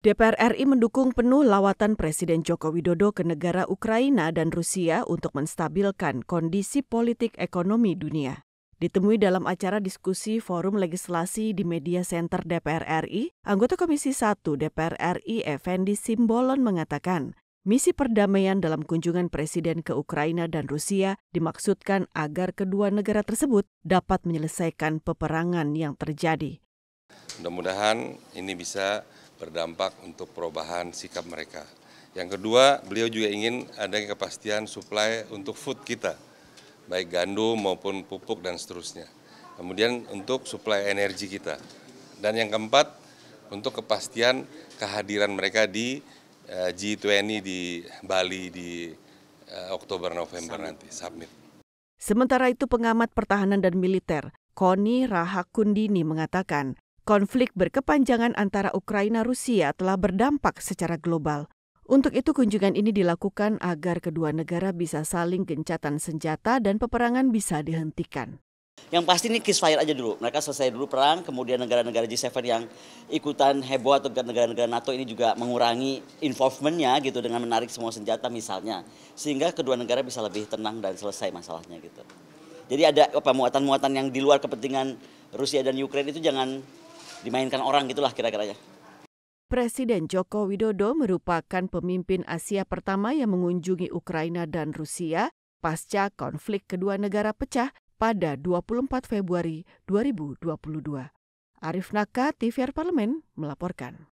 DPR RI mendukung penuh lawatan Presiden Joko Widodo ke negara Ukraina dan Rusia untuk menstabilkan kondisi politik ekonomi dunia. Ditemui dalam acara diskusi Forum Legislasi di Media Center DPR RI, anggota Komisi 1 DPR RI Effendi Simbolon mengatakan, misi perdamaian dalam kunjungan Presiden ke Ukraina dan Rusia dimaksudkan agar kedua negara tersebut dapat menyelesaikan peperangan yang terjadi. Mudah-mudahan ini bisa berdampak untuk perubahan sikap mereka. Yang kedua, beliau juga ingin ada kepastian suplai untuk food kita, baik gandum maupun pupuk dan seterusnya. Kemudian untuk suplai energi kita. Dan yang keempat, untuk kepastian kehadiran mereka di eh, G20 di Bali di eh, Oktober November nanti summit. Sementara itu pengamat pertahanan dan militer Koni Rahakundini mengatakan Konflik berkepanjangan antara Ukraina-Rusia telah berdampak secara global. Untuk itu kunjungan ini dilakukan agar kedua negara bisa saling gencatan senjata dan peperangan bisa dihentikan. Yang pasti ini ceasefire aja dulu. Mereka selesai dulu perang, kemudian negara-negara G7 yang ikutan heboh atau negara-negara NATO ini juga mengurangi involvementnya gitu dengan menarik semua senjata misalnya. Sehingga kedua negara bisa lebih tenang dan selesai masalahnya gitu. Jadi ada apa muatan-muatan yang di luar kepentingan Rusia dan Ukraina itu jangan dimainkan orang gitulah kira-kiranya. Presiden Joko Widodo merupakan pemimpin Asia pertama yang mengunjungi Ukraina dan Rusia pasca konflik kedua negara pecah pada 24 Februari 2022. Arif Naka, TVR Parlemen, melaporkan.